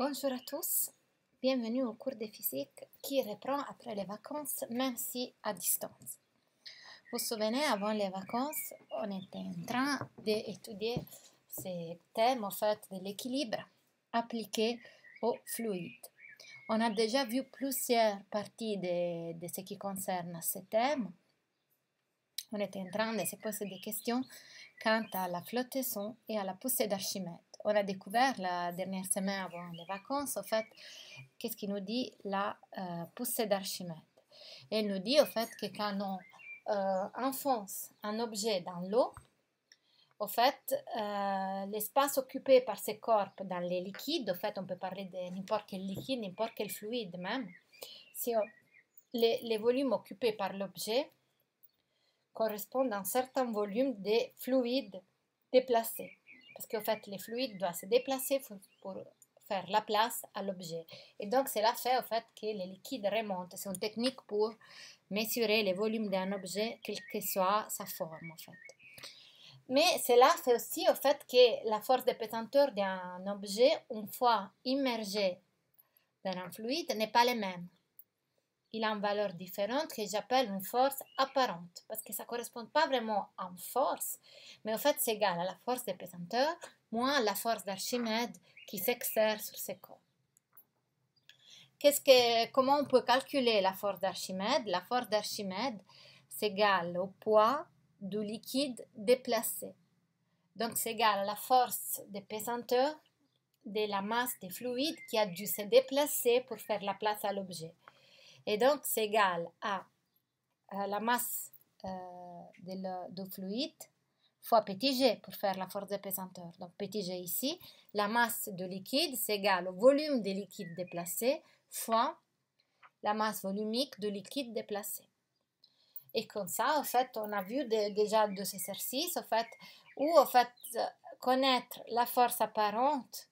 Bonjour à tous, bienvenue au cours de physique qui reprend après les vacances, même si à distance. Vous vous souvenez, avant les vacances, on était en train d'étudier ces thèmes au fait, de l'équilibre appliqué au fluide. On a déjà vu plusieurs parties de, de ce qui concerne ce thème. On était en train de se poser des questions quant à la flottaison et à la poussée d'Archimède on a découvert la dernière semaine avant les vacances, Au fait, qu'est-ce qui nous dit la euh, poussée d'Archimède. Elle nous dit, au fait, que quand on euh, enfonce un objet dans l'eau, au fait, euh, l'espace occupé par ces corps dans les liquides, au fait, on peut parler de n'importe quel liquide, n'importe quel fluide même, si les, les volumes occupés par l'objet correspondent à un certain volume de fluides déplacés parce qu'en fait, le fluide doit se déplacer pour faire la place à l'objet. Et donc, cela fait au fait que les liquides remontent. C'est une technique pour mesurer le volume d'un objet, quelle que soit sa forme, en fait. Mais cela fait aussi au fait que la force de pesanteur d'un objet, une fois immergé dans un fluide, n'est pas la même il a une valeur différente que j'appelle une force apparente, parce que ça ne correspond pas vraiment à une force, mais en fait c'est égal à la force de pesanteur moins la force d'Archimède qui s'exerce sur ses corps. Que, comment on peut calculer la force d'Archimède La force d'Archimède s'égale au poids du liquide déplacé. Donc c'est égal à la force de pesanteur de la masse des fluides qui a dû se déplacer pour faire la place à l'objet. Et donc, c'est égal à, euh, la masse euh, de fluide fois petit g pour faire la force de pesanteur. Donc, petit g ici, la masse de liquide, c'est égal au volume de liquide déplacé fois la masse volumique de liquide déplacé. Et comme ça, en fait, on a vu déjà deux exercices, en fait, où, en fait, euh, connaître la force apparente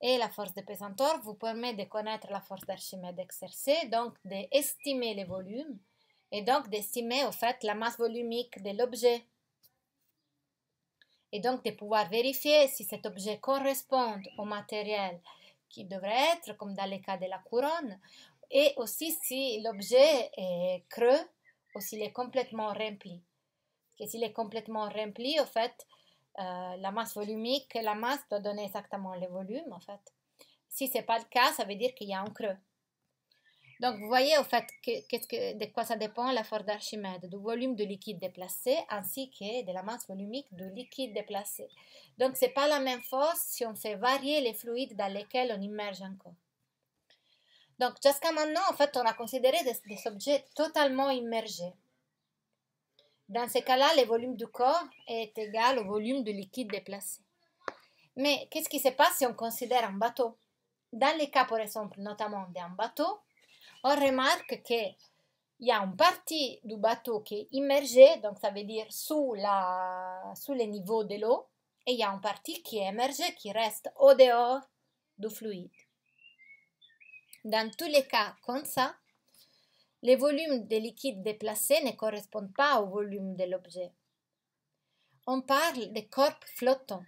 et la force de pesanteur vous permet de connaître la force d'Archimède exercée, donc d'estimer les volumes et donc d'estimer au fait la masse volumique de l'objet. Et donc de pouvoir vérifier si cet objet correspond au matériel qui devrait être, comme dans le cas de la couronne, et aussi si l'objet est creux ou s'il est complètement rempli. Et s'il est complètement rempli, au fait, euh, la masse volumique, la masse doit donner exactement le volume en fait. Si ce n'est pas le cas, ça veut dire qu'il y a un creux. Donc vous voyez en fait de quoi ça dépend la force d'Archimède, du volume de liquide déplacé ainsi que de la masse volumique du liquide déplacé. Donc ce n'est pas la même force si on fait varier les fluides dans lesquels on immerge encore. Donc jusqu'à maintenant en fait on a considéré des objets totalement immergés. Dans ce cas-là, le volume du corps est égal au volume du liquide déplacé. Mais qu'est-ce qui se passe si on considère un bateau Dans les cas, par exemple, notamment d'un bateau, on remarque qu'il y a une partie du bateau qui est immergée, donc ça veut dire sous, la, sous le niveau de l'eau, et il y a une partie qui est qui reste au dehors du fluide. Dans tous les cas comme ça, les volumes des liquides déplacés ne correspondent pas au volume de l'objet. On parle de corps flottants.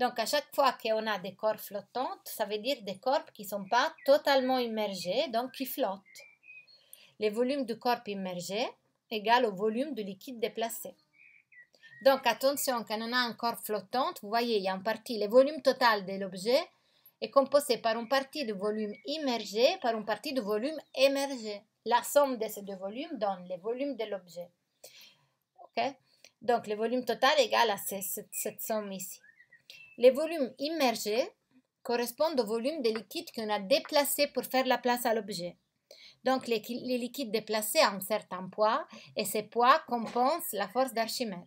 Donc à chaque fois qu'on a des corps flottants, ça veut dire des corps qui ne sont pas totalement immergés, donc qui flottent. Le volume du corps immergé égale au volume du liquide déplacé. Donc attention, quand on a un corps flottant, vous voyez, il y a en partie le volume total de l'objet est composé par une partie du volume immergé par une partie du volume émergé. La somme de ces deux volumes donne le volume de l'objet. Donc, le volume total égal à cette, somme ici. Les volumes immergés correspondent au volume des liquides qu'on a déplacé pour faire la place à l'objet. Donc, les, liquides déplacés ont un certain poids et ces poids compensent la force d'Archimède.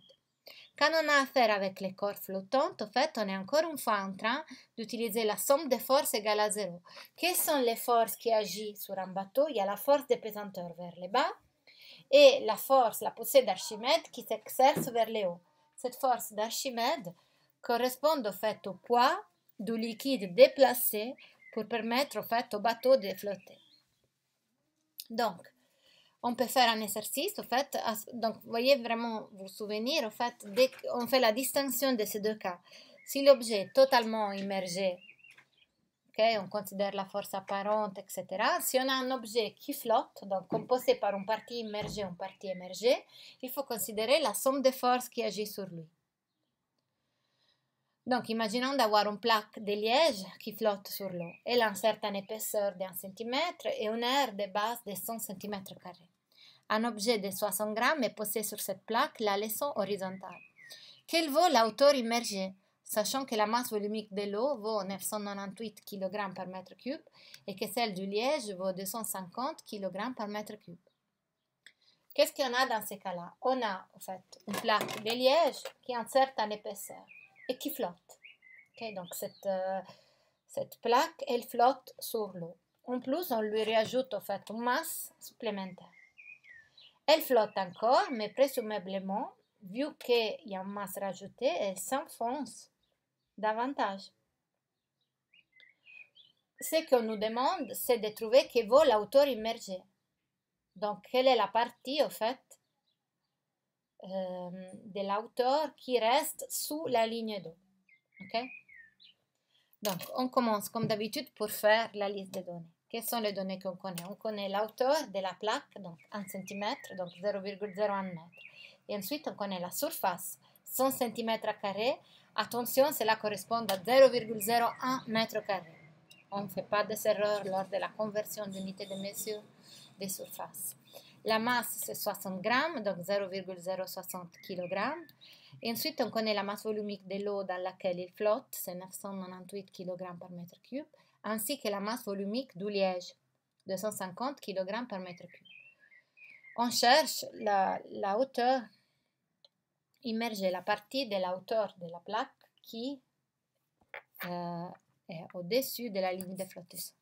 Quand on a affaire avec les corps flottants, en fait, on est encore une fois en train d'utiliser la somme des forces égale à zéro. Quelles sont les forces qui agissent sur un bateau Il y a la force des pesanteurs vers le bas et la force, la poussée d'Archimède qui s'exerce vers le haut. Cette force d'Archimède correspond au fait au poids du liquide déplacé pour permettre au fait au bateau de flotter. Donc, on peut faire un exercice, au fait. Donc, vous voyez vraiment vous souvenir, au fait, dès fait la distinction de ces deux cas. Si l'objet est totalement immergé, on considère la force apparente, etc. Si on a un objet qui flotte, donc composé par une partie immergée et une partie émergée, il faut considérer la somme des forces qui agit sur lui. Donc, imaginons d'avoir une plaque de liège qui flotte sur l'eau. Elle a une certaine épaisseur d'un centimètre et une aire de base de 100 cm un objet de 60 grammes est posé sur cette plaque, la laissant horizontale. Quel vaut l'auteur immergé Sachant que la masse volumique de l'eau vaut 998 kg par mètre cube et que celle du liège vaut 250 kg par mètre cube. Qu'est-ce qu'on a dans ces cas-là On a en fait une plaque de liège qui une certaine épaisseur et qui flotte. donc cette, euh, cette plaque, elle flotte sur l'eau. En plus, on lui rajoute en fait une masse supplémentaire. Elle flotte encore, mais présumablement, vu qu'il y a une masse rajoutée, elle s'enfonce davantage. Ce qu'on nous demande, c'est de trouver qui vaut l'auteur immergé. Donc, quelle est la partie, au fait, euh, de l'auteur qui reste sous la ligne d'eau. Donc, on commence comme d'habitude pour faire la liste des données. Quelles sont les données qu'on connaît On connaît l'auteur de la plaque, donc 1 cm, donc 0,01 m. Et ensuite, on connaît la surface, 100 cm. Attention, cela correspond à 0,01 m. On ne fait pas d'erreur lors de la conversion d'unités de mesure des surfaces. La masse, c'est 60 g donc 0,060 kg ensuite, on connaît la masse volumique de l'eau dans laquelle il flotte, c'est 998 kg par mètre cube, ainsi que la masse volumique du liège, 250 kg par mètre cube. On cherche la, hauteur, immerger la partie de la hauteur de la plaque qui euh, est au-dessus de la ligne de flottaison.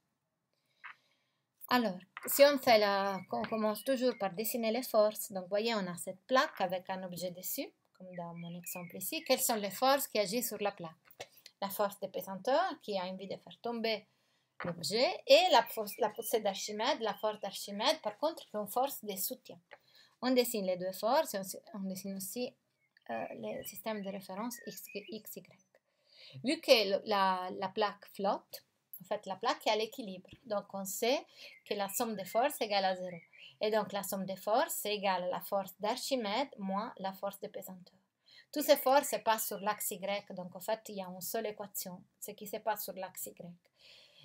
Alors, si on fait la, on commence toujours par dessiner les forces. Donc, voyez, on a cette plaque avec un objet dessus comme dans mon exemple ici, quelles sont les forces qui agissent sur la plaque. La force de pesanteur qui a envie de faire tomber l'objet et la, force, la poussée d'Archimède, la force d'Archimède par contre qui est une force de soutien. On dessine les deux forces on, dessine aussi euh, le système de référence XY. Vu que la, la plaque flotte, en fait la plaque est à l'équilibre, donc on sait que la somme des forces est égale à 0. Et donc la somme des forces est égale à la force d'Archimède moins la force de pesanteur. Toutes ces forces passent sur l'axe Y, donc en fait il y a une seule équation, ce qui se passe sur l'axe Y.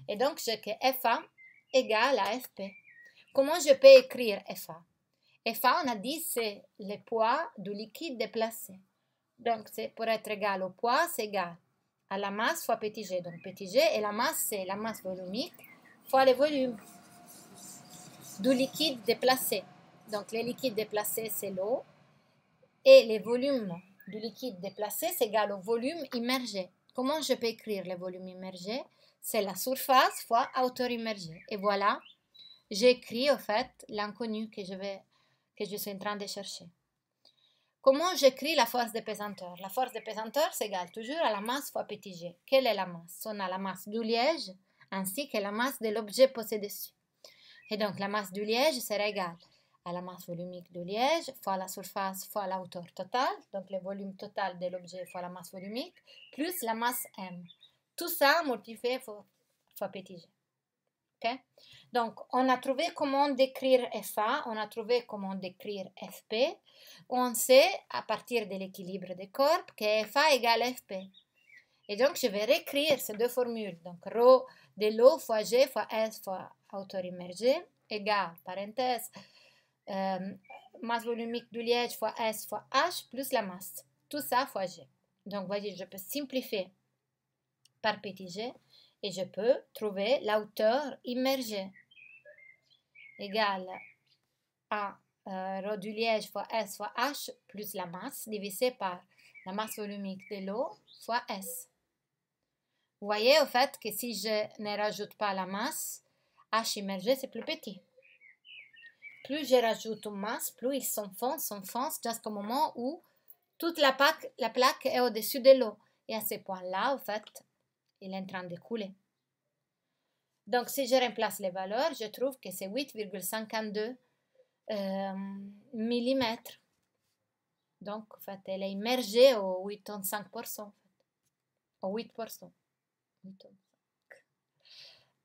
Et donc je que FA égale à FP. Comment je peux écrire FA FA, on a dit, c'est le poids du liquide déplacé. Donc pour être égal au poids, c'est égal à la masse fois petit g. Donc petit g et la masse, c'est la masse volumique fois le volume du liquide déplacé. Donc le liquide déplacé, c'est l'eau. Et le volume du liquide déplacé, s'égale au volume immergé. Comment je peux écrire le volume immergé C'est la surface fois hauteur immergée. Et voilà, j'écris au fait l'inconnu que je vais que je suis en train de chercher. Comment j'écris la force de pesanteur La force de pesanteur s'égale toujours à la masse fois petit g. Quelle est la masse On a la masse du liège ainsi que la masse de l'objet posé dessus. Et donc la masse du liège sera égale à la masse volumique du liège fois la surface fois la hauteur totale, donc le volume total de l'objet fois la masse volumique, plus la masse m. Tout ça multiplié fois, fois petit Donc, on a trouvé comment décrire FA, on a trouvé comment décrire FP. On sait, à partir de l'équilibre des corps, que FA égale FP. Et donc, je vais réécrire ces deux formules. Donc, ρ de l'eau fois G fois S fois hauteur immergée égale, parenthèse, euh, masse volumique du liège fois S fois H plus la masse. Tout ça fois G. Donc, voyez, je peux simplifier par petit G et je peux trouver la hauteur immergée égale à euh, rho du liège fois S fois H plus la masse divisé par la masse volumique de l'eau fois S. Vous voyez au fait que si je ne rajoute pas la masse, H ah, immergé c'est plus petit. Plus je rajoute une masse, plus il s'enfonce, s'enfonce jusqu'au moment où toute la plaque, la plaque est au-dessus de l'eau. Et à ce point-là, en fait, il est en train de couler. Donc si je remplace les valeurs, je trouve que c'est 8,52 euh, mm. Donc, en fait, elle est immergée au 85%, au 8%.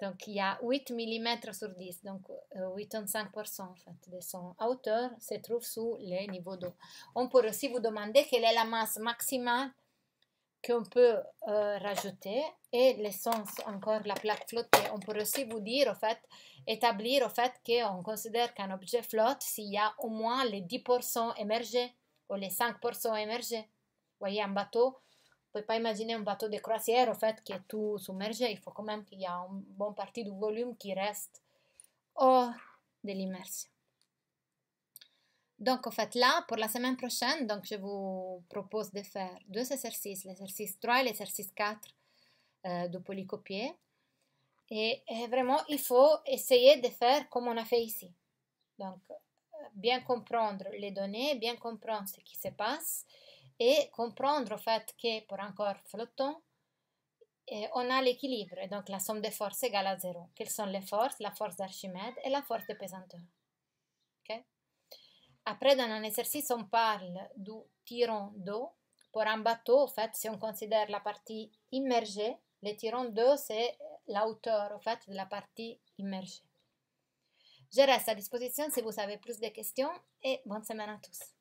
Donc il y a 8 mm sur 10, donc 85% euh, en fait de son hauteur se trouve sous le niveau d'eau. On pourrait aussi vous demander quelle est la masse maximale qu'on peut euh, rajouter et l'essence, encore la plaque flottée. On peut aussi vous dire, en fait, établir au fait qu'on considère qu'un objet flotte s'il y a au moins les 10% émergés ou les 5% émergés. Vous voyez, un bateau, pas imaginer un bateau de croisière, au fait, qui est tout submergé. Il e faut quand même qu'il y ait une bonne partie du volume qui reste hors de l'immersion. Donc, en fait, là, pour la semaine prochaine, donc, je vous propose de faire deux exercices, l'exercice 3 et l'exercice 4 euh, du polycopier. Et, et, vraiment, il faut essayer de faire comme on a fait ici. Donc, euh, bien comprendre les données, bien comprendre ce qui se passe et comprendre au fait que pour encore flotton flottant, eh, on a l'équilibre, donc la somme des forces égale à zéro. Quelles sont les forces La force d'Archimède et la force de pesanteur. Après, dans un exercice, on parle du tirant d'eau. Pour un bateau, fait, si on considère la partie immergée, le tirant d'eau, c'est l'auteur, hauteur fait, de la partie immergée. Je reste à disposition si vous avez plus de questions et bonne semaine à tous.